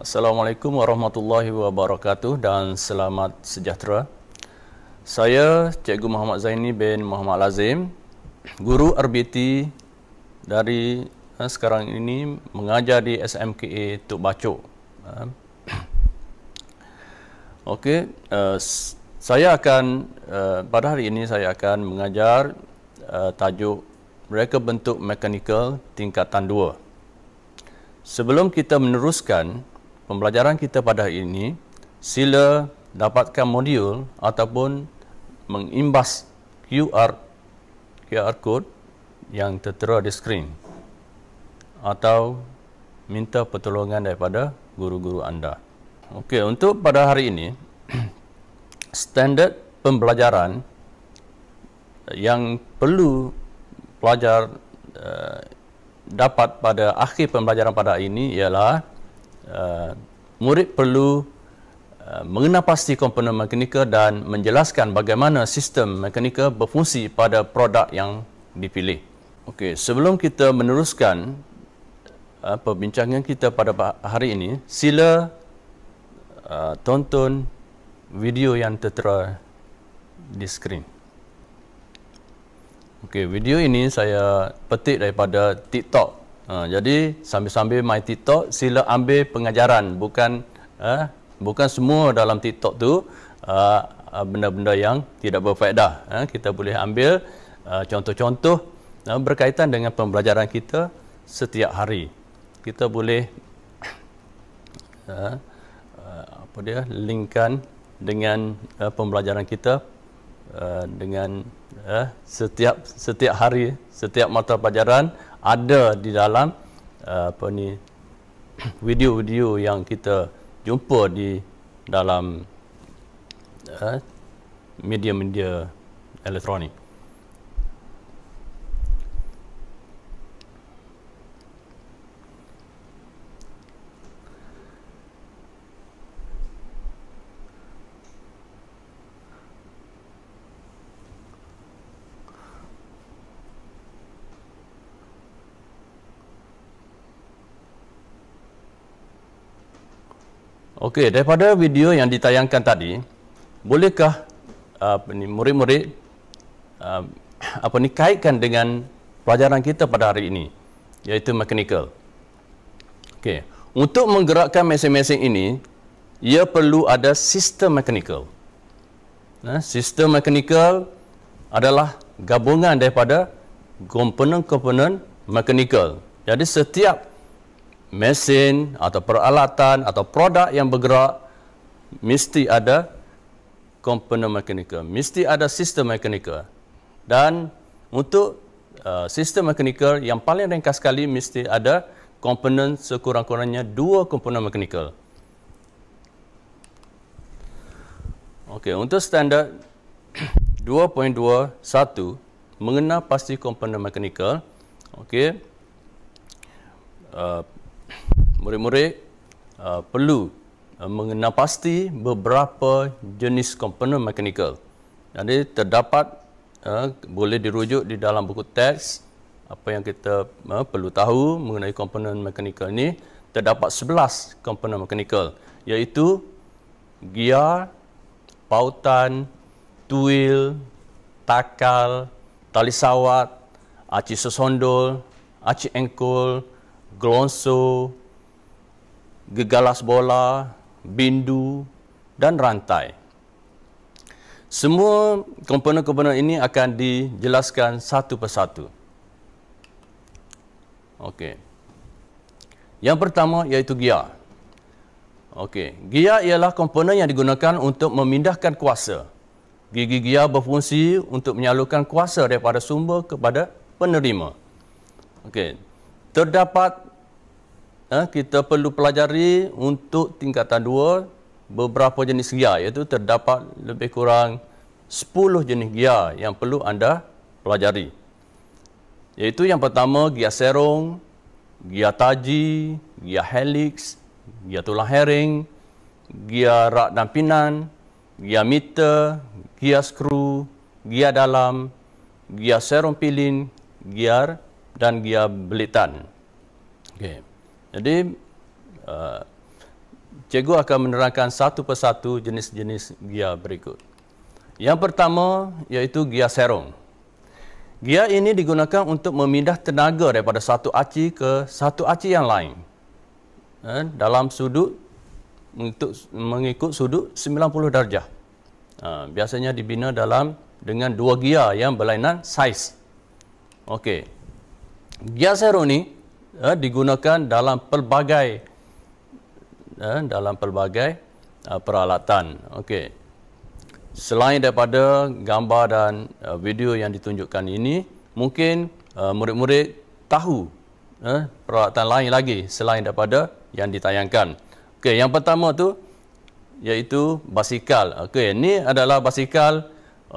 Assalamualaikum warahmatullahi wabarakatuh dan selamat sejahtera. Saya Cikgu Muhammad Zaini bin Muhammad Lazim, guru RBT dari eh, sekarang ini mengajar di SMKA Tuk Bacok. Eh. Okey, eh, saya akan pada hari ini saya akan mengajar tajuk mereka bentuk mekanikal tingkatan 2. Sebelum kita meneruskan pembelajaran kita pada hari ini, sila dapatkan modul ataupun mengimbas QR QR code yang tertera di skrin atau minta pertolongan daripada guru-guru anda. Okey, untuk pada hari ini standard pembelajaran eh, yang perlu pelajar uh, dapat pada akhir pembelajaran pada hari ini ialah Uh, murid perlu uh, mengenal pasti komponen mekanikal dan menjelaskan bagaimana sistem mekanikal berfungsi pada produk yang dipilih. Okey, sebelum kita meneruskan uh, perbincangan kita pada hari ini, sila uh, tonton video yang tertera di skrin. Okey, video ini saya petik daripada TikTok Ha, jadi sambil-sambil main TikTok sila ambil pengajaran bukan eh, bukan semua dalam TikTok tu uh, benda-benda yang tidak berfaedah. Eh, kita boleh ambil contoh-contoh uh, berkaitan dengan pembelajaran kita setiap hari. Kita boleh uh, apa dia linkkan dengan uh, pembelajaran kita uh, dengan uh, setiap setiap hari setiap mata pelajaran ada di dalam eh, apa ni video-video yang kita jumpa di dalam eh, media-media elektronik. Okey, daripada video yang ditayangkan tadi, bolehkah uh, apa ni murid-murid uh, apa ni kaitkan dengan pelajaran kita pada hari ini iaitu mechanical. Okey, untuk menggerakkan mesin-mesin ini, ia perlu ada sistem mechanical. Nah, sistem mechanical adalah gabungan daripada komponen-komponen mechanical. Jadi setiap mesin atau peralatan atau produk yang bergerak mesti ada komponen mekanikal mesti ada sistem mekanikal dan untuk uh, sistem mekanikal yang paling ringkas sekali mesti ada komponen sekurang-kurangnya dua komponen mekanikal okey untuk standar 2.21 mengenal pasti komponen mekanikal okey uh, murid-murid uh, perlu uh, mengenal pasti beberapa jenis komponen mekanikal. Jadi terdapat uh, boleh dirujuk di dalam buku teks apa yang kita uh, perlu tahu mengenai komponen mekanikal ini terdapat 11 komponen mekanikal iaitu gear, pautan, tuil, takal, tali sawat, aci sesondol, aci engkol, glonso, gegalas bola, bindu dan rantai. Semua komponen-komponen ini akan dijelaskan satu persatu. Okey. Yang pertama iaitu gear. Okey, gear ialah komponen yang digunakan untuk memindahkan kuasa. Gigi gear berfungsi untuk menyalurkan kuasa daripada sumber kepada penerima. Okey, terdapat eh, kita perlu pelajari untuk tingkatan 2 beberapa jenis gear iaitu terdapat lebih kurang 10 jenis gear yang perlu anda pelajari iaitu yang pertama gear serong gear taji gear helix gear tulang herring gear rak dan pinan gear meter gear skru gear dalam gear serong pilin gear dan gear belitan. Okey. Jadi uh, cikgu akan menerangkan satu persatu jenis-jenis gear berikut. Yang pertama iaitu gear serong. Gear ini digunakan untuk memindah tenaga daripada satu aci ke satu aci yang lain. Eh, dalam sudut untuk mengikut sudut 90 darjah. Uh, biasanya dibina dalam dengan dua gear yang berlainan saiz. Okey. Giasero ni uh, eh, digunakan dalam pelbagai uh, dalam pelbagai uh, peralatan. Okey. Selain daripada gambar dan uh, video yang ditunjukkan ini, mungkin uh, murid-murid tahu uh, peralatan lain lagi selain daripada yang ditayangkan. Okey, yang pertama tu iaitu basikal. Okey, ini adalah basikal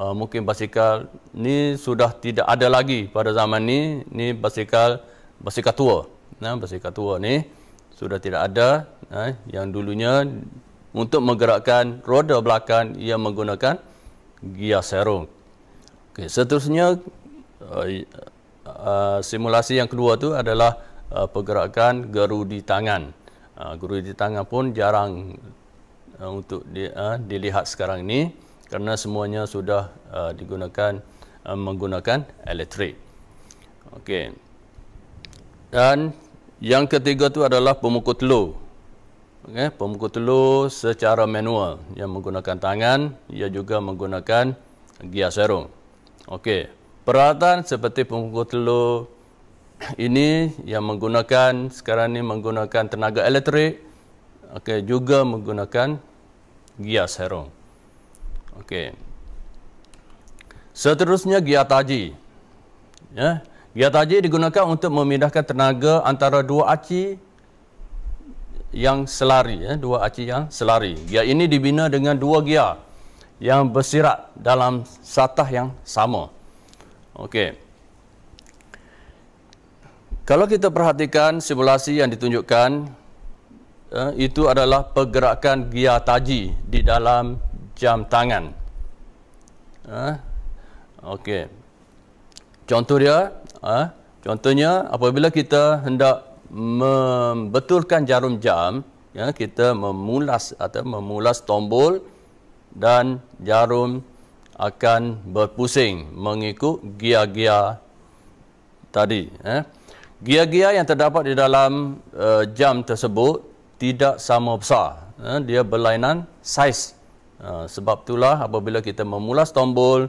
uh, mungkin basikal ni sudah tidak ada lagi pada zaman ni ni basikal basikal tua nah basikal tua ni sudah tidak ada eh, yang dulunya untuk menggerakkan roda belakang ia menggunakan gear serong okey seterusnya uh, uh, simulasi yang kedua tu adalah uh, pergerakan gerudi tangan uh, gerudi tangan pun jarang uh, untuk di, uh, dilihat sekarang ni kerana semuanya sudah uh, digunakan uh, menggunakan elektrik. Okey. Dan yang ketiga tu adalah pemukul telur. Okey, pemukul telur secara manual yang menggunakan tangan, ia juga menggunakan gear serong. Okey. Peralatan seperti pemukul telur ini yang menggunakan sekarang ini menggunakan tenaga elektrik okey juga menggunakan gear serong. Okey. Seterusnya giat taji. Ya. Giat taji digunakan untuk memindahkan tenaga antara dua aci yang selari ya, dua aci yang selari. Giat ini dibina dengan dua giat yang bersirat dalam satah yang sama. Okey. Kalau kita perhatikan simulasi yang ditunjukkan ya, itu adalah pergerakan giat taji di dalam jam tangan. Ha? Okey. Contoh dia, ha? contohnya apabila kita hendak membetulkan jarum jam, ya, kita memulas atau memulas tombol dan jarum akan berpusing mengikut gear-gear tadi. Eh. Ya. Gear-gear yang terdapat di dalam uh, jam tersebut tidak sama besar. Eh. Dia berlainan saiz Ah, sebab itulah apabila kita memulas tombol,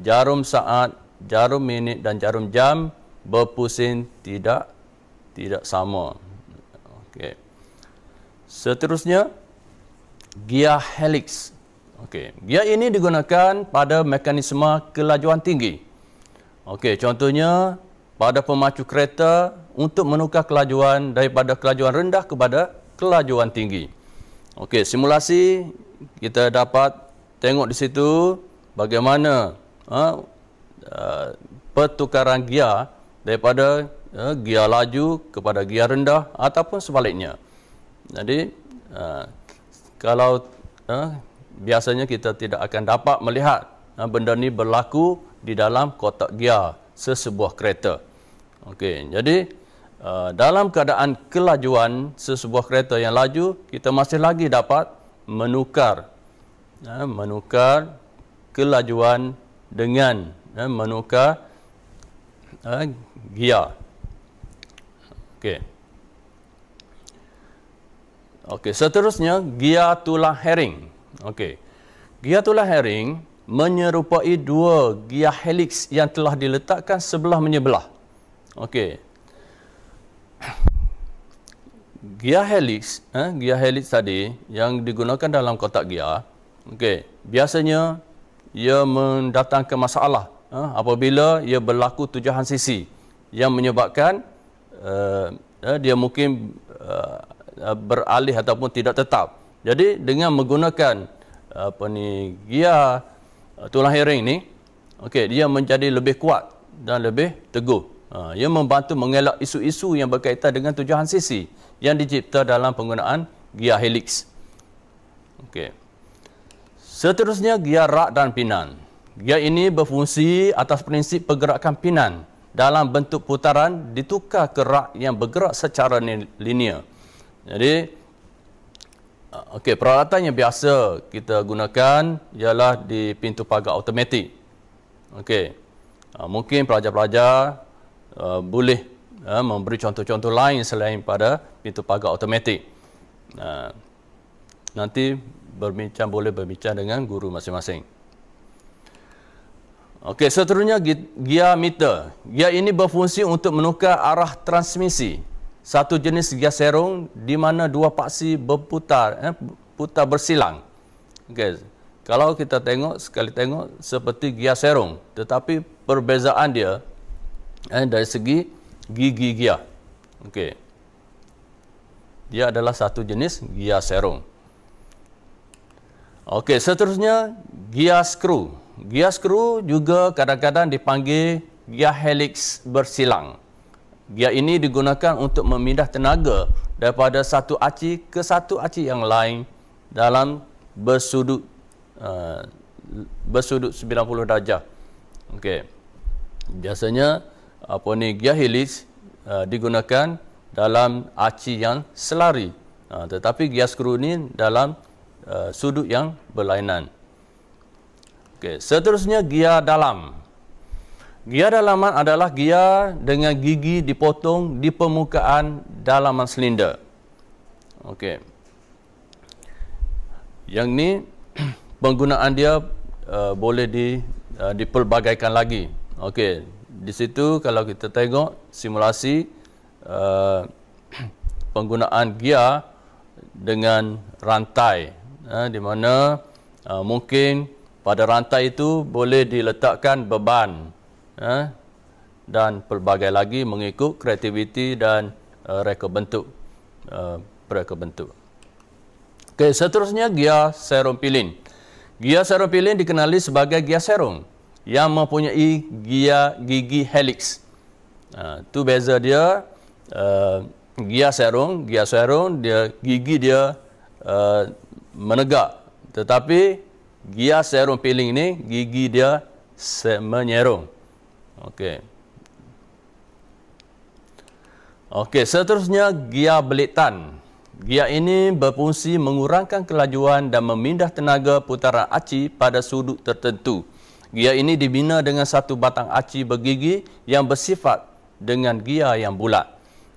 jarum saat, jarum minit dan jarum jam berpusing tidak tidak sama. Okey. Seterusnya gear helix. Okey, gear ini digunakan pada mekanisme kelajuan tinggi. Okey, contohnya pada pemacu kereta untuk menukar kelajuan daripada kelajuan rendah kepada kelajuan tinggi. Okey, simulasi kita dapat tengok di situ bagaimana ha, uh, pertukaran gear daripada uh, ha, gear laju kepada gear rendah ataupun sebaliknya. Jadi uh, kalau uh, biasanya kita tidak akan dapat melihat uh, benda ni berlaku di dalam kotak gear sesebuah kereta. Okey, jadi uh, dalam keadaan kelajuan sesebuah kereta yang laju, kita masih lagi dapat menukar ya, menukar kelajuan dengan ya, menukar ya, gear. Okey. Okey, seterusnya gear tulang herring. Okey. Gear tulang herring menyerupai dua gear helix yang telah diletakkan sebelah menyebelah. Okey giar helix, eh, ha, giar helix tadi yang digunakan dalam kotak giar, okey, biasanya ia mendatangkan masalah eh, apabila ia berlaku tujuan sisi yang menyebabkan uh, eh, dia mungkin uh, beralih ataupun tidak tetap. Jadi dengan menggunakan apa ni giar uh, tulang herring ni, okey, dia menjadi lebih kuat dan lebih teguh. Ha, ia membantu mengelak isu-isu yang berkaitan dengan tujuan sisi yang dicipta dalam penggunaan gear helix. Okey. Seterusnya gear rak dan pinan. Gear ini berfungsi atas prinsip pergerakan pinan dalam bentuk putaran ditukar ke rak yang bergerak secara linear. Jadi ha, okey peralatan yang biasa kita gunakan ialah di pintu pagar automatik. Okey. Ha, mungkin pelajar-pelajar Uh, boleh uh, memberi contoh-contoh lain selain pada pintu pagar automatik. Uh, nanti berbincang boleh berbincang dengan guru masing-masing. Okey, seterusnya gear meter. Gear ini berfungsi untuk menukar arah transmisi. Satu jenis gear serong di mana dua paksi berputar, eh, putar bersilang. Okey, kalau kita tengok sekali tengok seperti gear serong, tetapi perbezaan dia eh, dari segi gigi gia. Okey. Dia adalah satu jenis gia serum. Okey, seterusnya gia screw. Gia screw juga kadang-kadang dipanggil gia helix bersilang. Gia ini digunakan untuk memindah tenaga daripada satu aci ke satu aci yang lain dalam bersudut uh, bersudut 90 darjah. Okey. Biasanya apa ni giahilis uh, digunakan dalam aci yang selari uh, tetapi gias krunin dalam uh, sudut yang berlainan okey seterusnya gia dalam gia dalaman adalah gia dengan gigi dipotong di permukaan dalaman silinder okey yang ni penggunaan dia uh, boleh di uh, dipelbagaikan lagi okey di situ kalau kita tengok simulasi uh, penggunaan gear dengan rantai uh, di mana uh, mungkin pada rantai itu boleh diletakkan beban uh, dan pelbagai lagi mengikut kreativiti dan uh, reka bentuk uh, reka bentuk. Okay, seterusnya gear serum pilin. Gear serum pilin dikenali sebagai gear serum yang mempunyai gear gigi helix. Itu ha, uh, beza dia uh, gear serung, gear serung dia gigi dia uh, menegak. Tetapi gear serong piling ini gigi dia menyerung. Okey. Okey, seterusnya gear belitan. Gear ini berfungsi mengurangkan kelajuan dan memindah tenaga putaran aci pada sudut tertentu. Gia ini dibina dengan satu batang aci bergigi yang bersifat dengan gia yang bulat.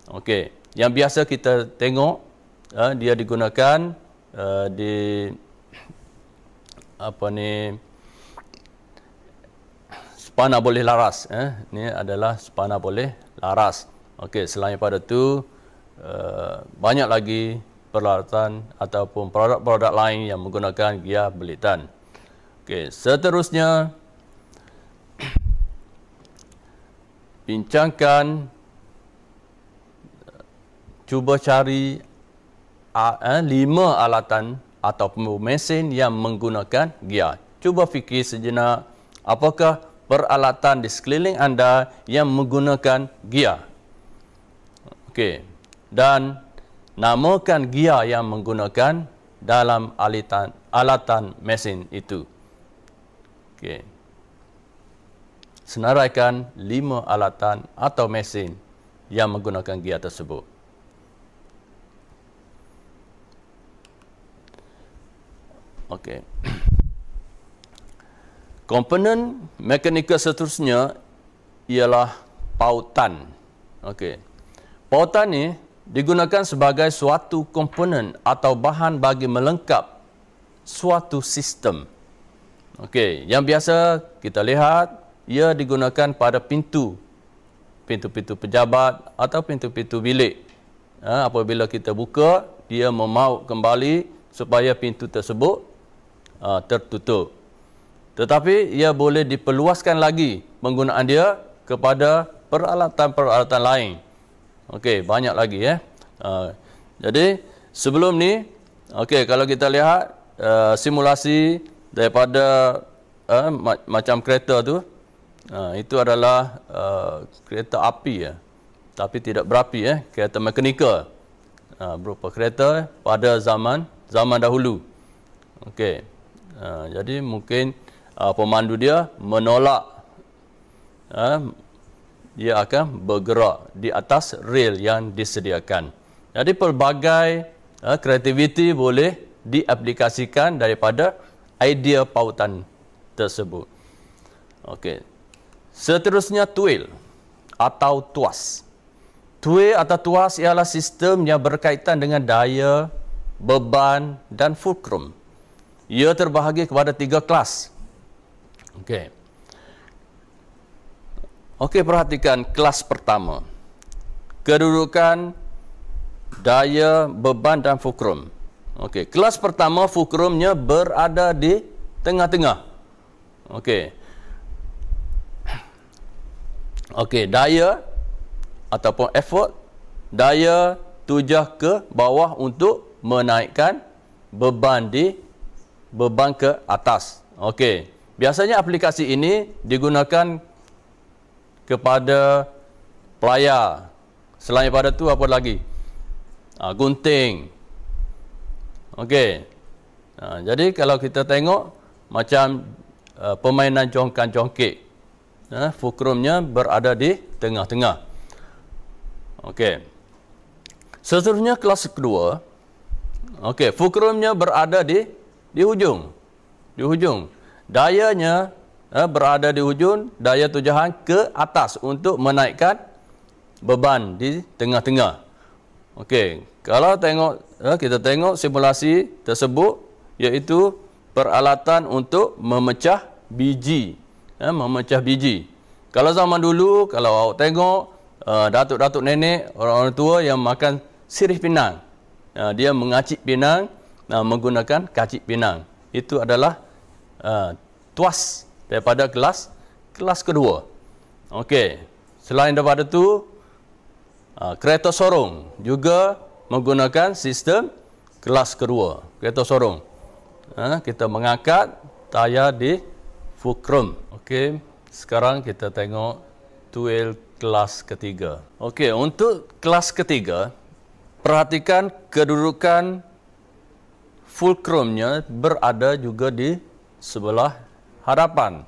Okey, yang biasa kita tengok uh, dia digunakan uh, di apa ni spana boleh laras eh ni adalah spana boleh laras okey selain pada tu uh, banyak lagi peralatan ataupun produk-produk lain yang menggunakan gia belitan okey seterusnya bincangkan cuba cari uh, lima alatan atau mesin yang menggunakan gear. Cuba fikir sejenak apakah peralatan di sekeliling anda yang menggunakan gear. Okey. Dan namakan gear yang menggunakan dalam alatan alatan mesin itu. Okey senaraikan lima alatan atau mesin yang menggunakan gear tersebut. Okey. Komponen mekanikal seterusnya ialah pautan. Okey. Pautan ni digunakan sebagai suatu komponen atau bahan bagi melengkap suatu sistem. Okey, yang biasa kita lihat ia digunakan pada pintu pintu-pintu pejabat atau pintu-pintu bilik ha, apabila kita buka dia memaut kembali supaya pintu tersebut ha, tertutup tetapi ia boleh diperluaskan lagi penggunaan dia kepada peralatan-peralatan lain okey banyak lagi ya eh. ha, jadi sebelum ni okey kalau kita lihat uh, simulasi daripada uh, macam kereta tu Ha, itu adalah uh, kereta api ya. Tapi tidak berapi ya, kereta mekanikal. Ha, berupa kereta pada zaman zaman dahulu. Okey. Ha, jadi mungkin uh, pemandu dia menolak ha, dia akan bergerak di atas rel yang disediakan. Jadi pelbagai uh, kreativiti boleh diaplikasikan daripada idea pautan tersebut. Okey. Seterusnya tuil atau tuas. Tuil atau tuas ialah sistem yang berkaitan dengan daya, beban dan fulcrum. Ia terbahagi kepada tiga kelas. Okey. Okey, perhatikan kelas pertama. Kedudukan daya, beban dan fulcrum. Okey, kelas pertama fulcrumnya berada di tengah-tengah. Okey. Okey, daya ataupun effort daya tujah ke bawah untuk menaikkan beban di beban ke atas. Okey. Biasanya aplikasi ini digunakan kepada pelayar. Selain daripada tu apa lagi? Ha, gunting. Okey. Ha, jadi kalau kita tengok macam uh, permainan jongkan-jongkit ya, fulcrumnya berada di tengah-tengah. Okey. Seterusnya kelas kedua. Okey, fulcrumnya berada di di hujung. Di hujung. Dayanya ya, berada di hujung, daya tujahan ke atas untuk menaikkan beban di tengah-tengah. Okey, kalau tengok ya, kita tengok simulasi tersebut iaitu peralatan untuk memecah biji eh, memecah biji. Kalau zaman dulu, kalau awak tengok uh, datuk-datuk nenek, orang-orang tua yang makan sirih pinang. Uh, dia mengacik pinang uh, menggunakan kacik pinang. Itu adalah uh, tuas daripada kelas kelas kedua. Okey. Selain daripada itu, uh, kereta sorong juga menggunakan sistem kelas kedua. Kereta sorong. Uh, kita mengangkat tayar di fulcrum. Okey, sekarang kita tengok tuil kelas ketiga. Okey, untuk kelas ketiga, perhatikan kedudukan fulcrumnya berada juga di sebelah hadapan.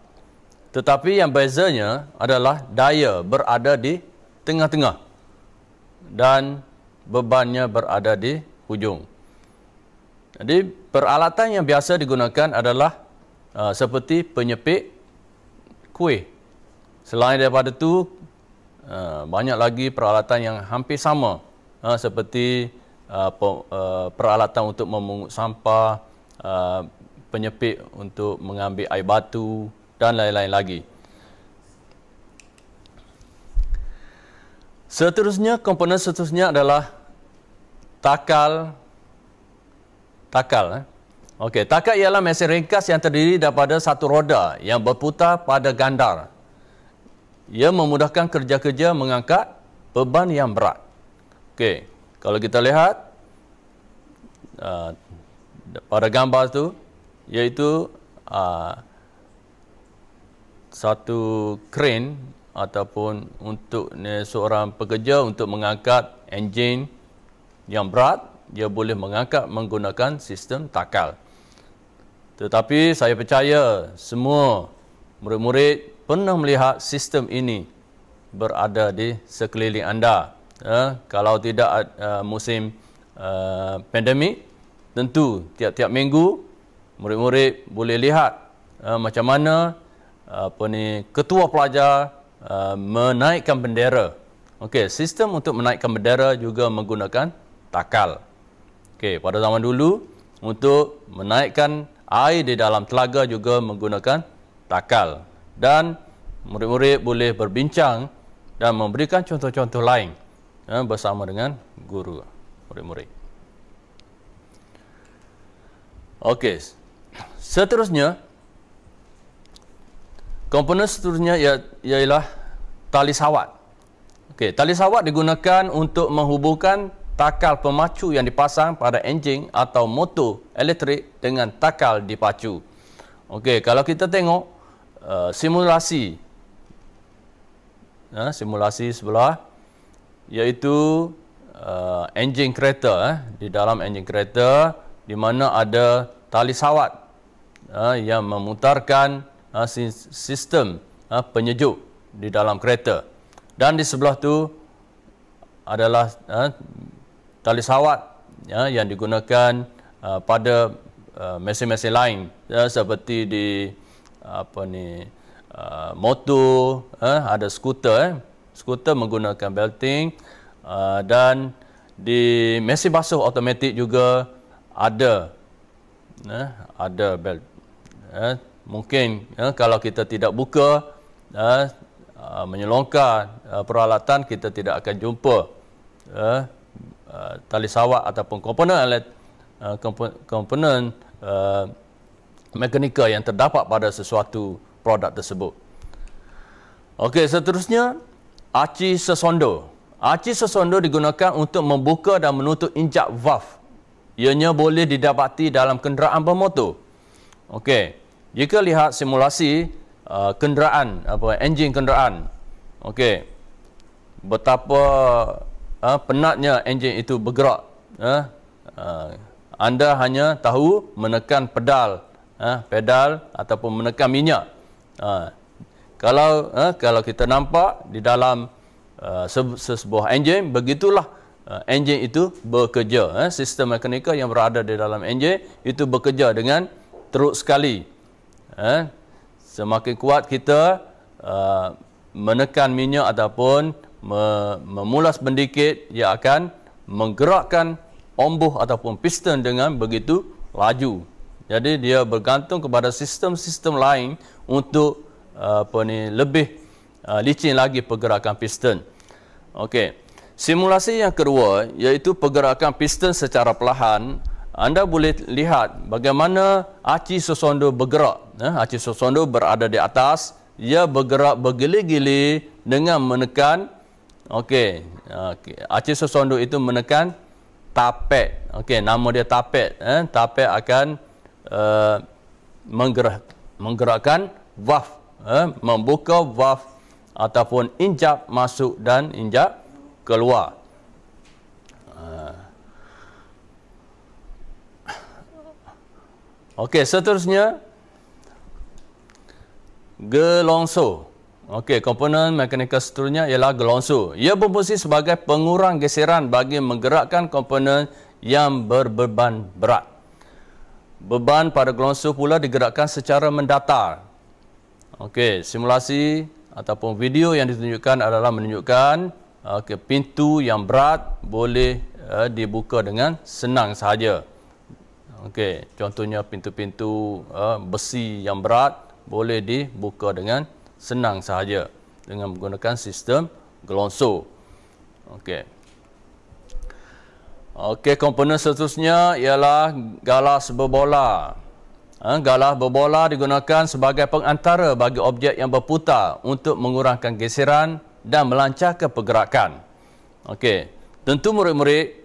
Tetapi yang bezanya adalah daya berada di tengah-tengah dan bebannya berada di hujung. Jadi peralatan yang biasa digunakan adalah Ah, seperti penyepik kuih. Selain daripada itu, ah, banyak lagi peralatan yang hampir sama ah, seperti peralatan untuk memungut sampah, penyepik untuk mengambil air batu dan lain-lain lagi. Seterusnya, komponen seterusnya adalah takal takal eh? Okey, takat ialah mesin ringkas yang terdiri daripada satu roda yang berputar pada gandar. Ia memudahkan kerja-kerja mengangkat beban yang berat. Okey, kalau kita lihat uh, pada gambar itu, iaitu uh, satu kren ataupun untuk ni, seorang pekerja untuk mengangkat enjin yang berat, dia boleh mengangkat menggunakan sistem takal. Tetapi saya percaya semua murid-murid pernah melihat sistem ini berada di sekeliling anda. Eh, kalau tidak uh, musim uh, pandemik, tentu tiap-tiap minggu murid-murid boleh lihat uh, macam mana apa ni ketua pelajar uh, menaikkan bendera. Okey, sistem untuk menaikkan bendera juga menggunakan takal. Okey, pada zaman dulu untuk menaikkan air di dalam telaga juga menggunakan takal dan murid-murid boleh berbincang dan memberikan contoh-contoh lain ya, bersama dengan guru murid-murid. Okey. Seterusnya komponen seterusnya ya, ialah tali sawat. Okey, tali sawat digunakan untuk menghubungkan takal pemacu yang dipasang pada enjin atau motor elektrik dengan takal dipacu. Okey, kalau kita tengok uh, simulasi uh, simulasi sebelah iaitu uh, eh, enjin kereta eh, di dalam enjin kereta di mana ada tali sawat uh, yang memutarkan uh, sistem uh, penyejuk di dalam kereta. Dan di sebelah tu adalah uh, tali sawat ya, yang digunakan uh, pada uh, mesin-mesin lain ya, seperti di apa ni uh, motor uh, ada skuter eh. skuter menggunakan belting uh, dan di mesin basuh automatik juga ada uh, ada belt uh, ya. mungkin uh, kalau kita tidak buka uh, uh, menyelongkar uh, peralatan kita tidak akan jumpa uh, Uh, tali sawak ataupun komponen uh, komponen uh, mekanikal yang terdapat pada sesuatu produk tersebut. Okey, seterusnya aci sesondo. Aci sesondo digunakan untuk membuka dan menutup injak valve. Ianya boleh didapati dalam kenderaan bermotor. Okey. Jika lihat simulasi uh, kenderaan apa enjin kenderaan. Okey. Betapa uh, penatnya enjin itu bergerak. Uh, uh, anda hanya tahu menekan pedal, uh, pedal ataupun menekan minyak. Uh, kalau uh, kalau kita nampak di dalam uh, sebuah enjin, begitulah uh, enjin itu bekerja. Uh, sistem mekanikal yang berada di dalam enjin itu bekerja dengan teruk sekali. Uh, semakin kuat kita uh, menekan minyak ataupun memulas mendikit ia akan menggerakkan ombuh ataupun piston dengan begitu laju. Jadi dia bergantung kepada sistem-sistem lain untuk apa ni lebih uh, licin lagi pergerakan piston. Okey. Simulasi yang kedua iaitu pergerakan piston secara perlahan. Anda boleh lihat bagaimana aci sosondo bergerak. Eh, aci sosondo berada di atas, ia bergerak bergeli-geli dengan menekan Okey. Okey. Aceh Sosondo itu menekan tapet. Okey, nama dia tapet, eh. Tapet akan uh, menggerak menggerakkan waf, eh. membuka waf ataupun injap masuk dan injap keluar. Eh. Okey, seterusnya gelongso. Okey, komponen mekanikal seterusnya ialah gelongsu. Ia berfungsi sebagai pengurang geseran bagi menggerakkan komponen yang berbeban berat. Beban pada gelongsu pula digerakkan secara mendatar. Okey, simulasi ataupun video yang ditunjukkan adalah menunjukkan okay, pintu yang berat boleh uh, dibuka dengan senang sahaja. Okey, contohnya pintu-pintu uh, besi yang berat boleh dibuka dengan senang sahaja dengan menggunakan sistem Glonso. Okey. Okey, komponen seterusnya ialah galas berbola. Ha, galas berbola digunakan sebagai pengantara bagi objek yang berputar untuk mengurangkan geseran dan melancarkan pergerakan. Okey, tentu murid-murid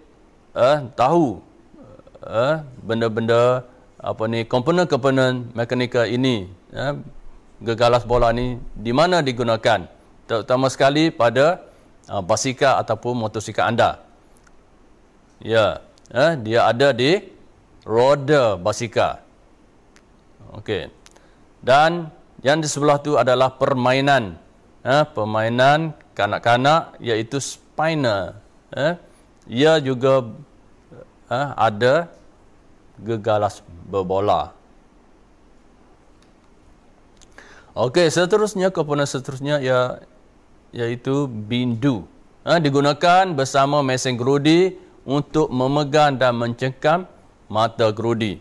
eh, tahu eh, benda-benda apa ni komponen-komponen mekanika ini eh, gegalas bola ni di mana digunakan terutama sekali pada uh, basikal ataupun motosikal anda ya eh, dia ada di roda basikal okey dan yang di sebelah tu adalah permainan eh, permainan kanak-kanak iaitu spinal eh. ia juga eh, ada gegalas berbola Okey, seterusnya komponen seterusnya ya, iaitu bindu. Ha, digunakan bersama mesin gerudi untuk memegang dan mencengkam mata gerudi.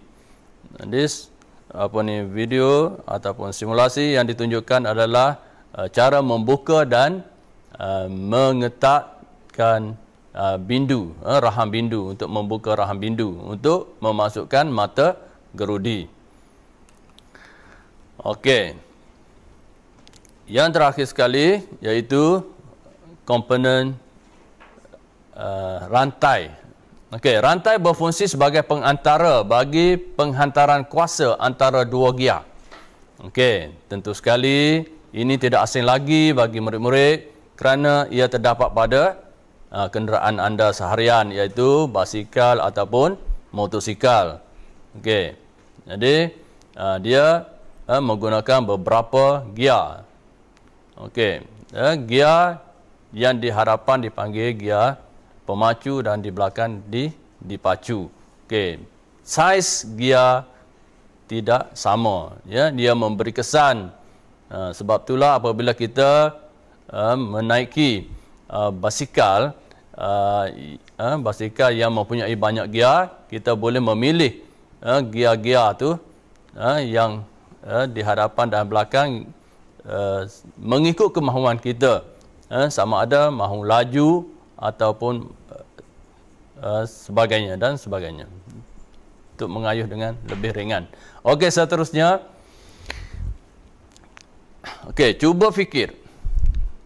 This apa ni video ataupun simulasi yang ditunjukkan adalah uh, cara membuka dan uh, mengetatkan uh, bindu, uh, rahang bindu untuk membuka rahang bindu untuk memasukkan mata gerudi. Okey. Yang terakhir sekali iaitu komponen uh, rantai. Okey, rantai berfungsi sebagai pengantara bagi penghantaran kuasa antara dua gear. Okey, tentu sekali ini tidak asing lagi bagi murid-murid kerana ia terdapat pada uh, kenderaan anda seharian iaitu basikal ataupun motosikal. Okey. Jadi uh, dia uh, menggunakan beberapa gear. Okey, ya, gear yang diharapan dipanggil gear pemacu dan di belakang di dipacu. Okey. Size gear tidak sama, ya. Dia memberi kesan uh, sebab itulah apabila kita uh, menaiki uh, basikal uh, uh, basikal yang mempunyai banyak gear, kita boleh memilih uh, gear-gear tu uh, yang uh, diharapan dan belakang Eh, mengikut kemahuan kita uh, sama ada mahu laju ataupun uh, sebagainya dan sebagainya untuk mengayuh dengan lebih ringan. Okey, seterusnya. Okey, cuba fikir.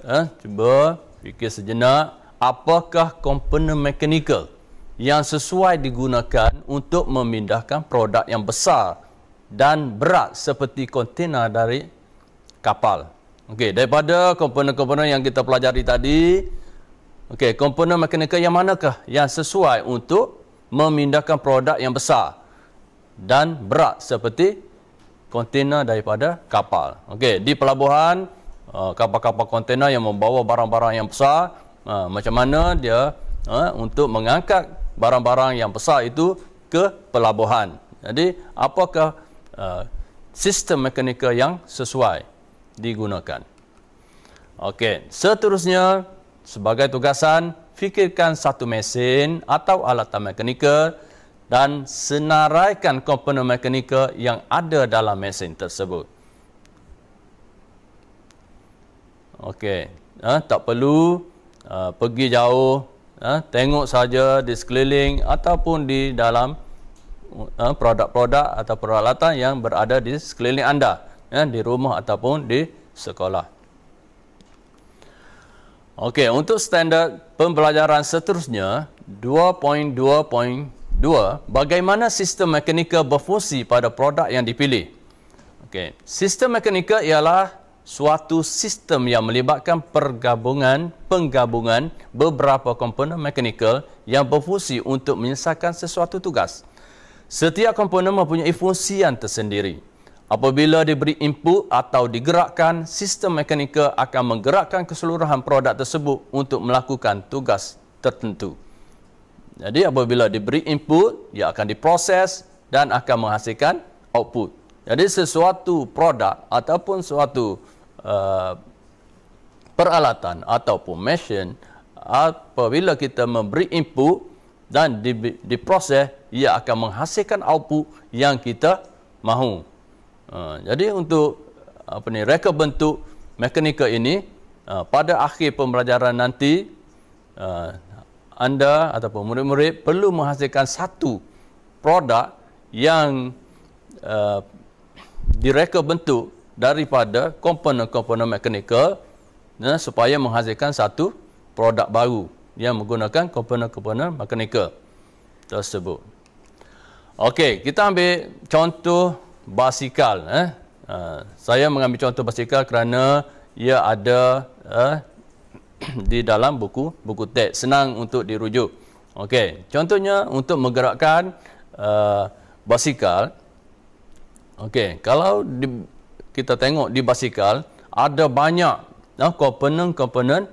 Eh, cuba fikir sejenak, apakah komponen mekanikal yang sesuai digunakan untuk memindahkan produk yang besar dan berat seperti kontena dari kapal. Okey, daripada komponen-komponen yang kita pelajari tadi, okey, komponen mekanikal yang manakah yang sesuai untuk memindahkan produk yang besar dan berat seperti kontena daripada kapal. Okey, di pelabuhan eh, kapal-kapal kontena yang membawa barang-barang yang besar, eh, macam mana dia eh, untuk mengangkat barang-barang yang besar itu ke pelabuhan. Jadi, apakah sistem mekanikal yang sesuai? digunakan. Okey, seterusnya sebagai tugasan fikirkan satu mesin atau alat mekanikal dan senaraikan komponen mekanikal yang ada dalam mesin tersebut. Okey, eh, tak perlu eh, pergi jauh, eh, tengok saja di sekeliling ataupun di dalam eh, produk-produk atau peralatan yang berada di sekeliling anda ya, di rumah ataupun di sekolah. Okey, untuk standard pembelajaran seterusnya 2.2.2, bagaimana sistem mekanikal berfungsi pada produk yang dipilih? Okey, sistem mekanikal ialah suatu sistem yang melibatkan pergabungan penggabungan beberapa komponen mekanikal yang berfungsi untuk menyelesaikan sesuatu tugas. Setiap komponen mempunyai fungsi yang tersendiri. Apabila diberi input atau digerakkan, sistem mekanikal akan menggerakkan keseluruhan produk tersebut untuk melakukan tugas tertentu. Jadi apabila diberi input, ia akan diproses dan akan menghasilkan output. Jadi sesuatu produk ataupun suatu uh, peralatan ataupun mesin apabila kita memberi input dan diproses, ia akan menghasilkan output yang kita mahu. Ha, jadi untuk apa ni reka bentuk mekanika ini uh, pada akhir pembelajaran nanti uh, anda ataupun murid-murid perlu menghasilkan satu produk yang uh, direka bentuk daripada komponen-komponen mekanika ya, supaya menghasilkan satu produk baru yang menggunakan komponen-komponen mekanika tersebut. Okey, kita ambil contoh basikal eh. uh, saya mengambil contoh basikal kerana ia ada uh, di dalam buku buku teks senang untuk dirujuk okey contohnya untuk menggerakkan uh, basikal okey kalau di, kita tengok di basikal ada banyak uh, komponen-komponen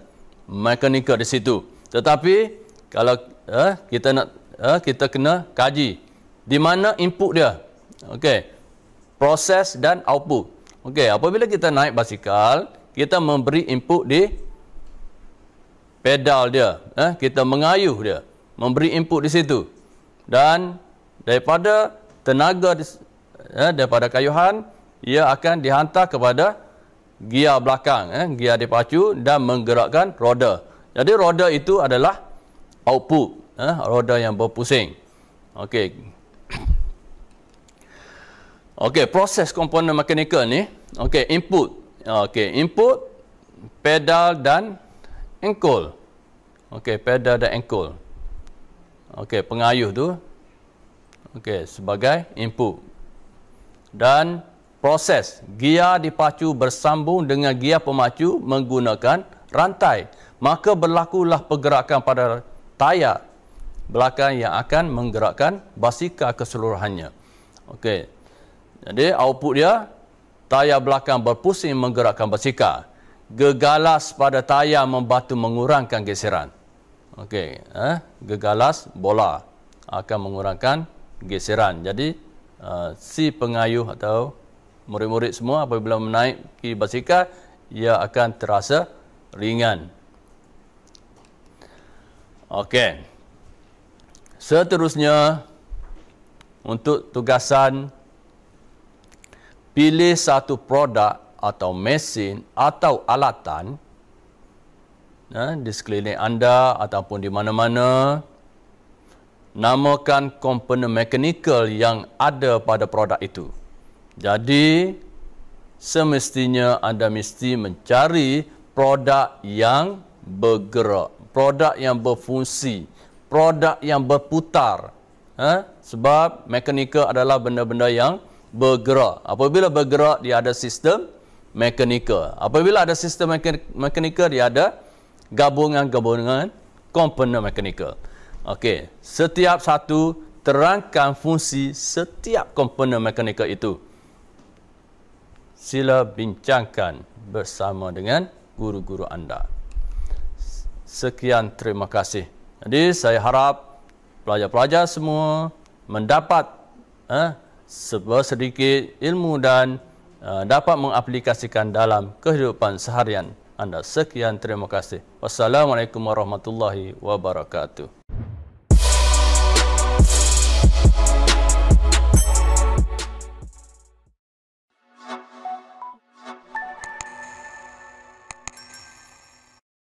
mekanikal di situ tetapi kalau uh, kita nak uh, kita kena kaji di mana input dia okey proses dan output. Okey, apabila kita naik basikal, kita memberi input di pedal dia, eh, kita mengayuh dia, memberi input di situ. Dan daripada tenaga eh, daripada kayuhan, ia akan dihantar kepada gear belakang, eh, gear dipacu dan menggerakkan roda. Jadi roda itu adalah output, eh, roda yang berpusing. Okey. Okey, proses komponen mekanikal ni, okey, input. Okey, input, pedal dan engkol. Okey, pedal dan engkol. Okey, pengayuh tu. Okey, sebagai input. Dan proses gear dipacu bersambung dengan gear pemacu menggunakan rantai. Maka berlakulah pergerakan pada tayar belakang yang akan menggerakkan basikal keseluruhannya. Okey. Jadi output dia tayar belakang berpusing menggerakkan basikal. Gegalas pada tayar membantu mengurangkan geseran. Okey, eh? gegalas bola akan mengurangkan geseran. Jadi uh, si pengayuh atau murid-murid semua apabila menaik menaiki basikal ia akan terasa ringan. Okey. Seterusnya untuk tugasan pilih satu produk atau mesin atau alatan ya, di sekeliling anda ataupun di mana-mana namakan komponen mekanikal yang ada pada produk itu. Jadi semestinya anda mesti mencari produk yang bergerak, produk yang berfungsi, produk yang berputar. Ha? Sebab mekanikal adalah benda-benda yang bergerak. Apabila bergerak, dia ada sistem mekanikal. Apabila ada sistem mekanikal, dia ada gabungan-gabungan komponen mekanikal. Okey, setiap satu terangkan fungsi setiap komponen mekanikal itu. Sila bincangkan bersama dengan guru-guru anda. Sekian terima kasih. Jadi saya harap pelajar-pelajar semua mendapat eh, sedikit ilmu dan uh, dapat mengaplikasikan dalam kehidupan seharian anda. Sekian terima kasih. Wassalamualaikum warahmatullahi wabarakatuh.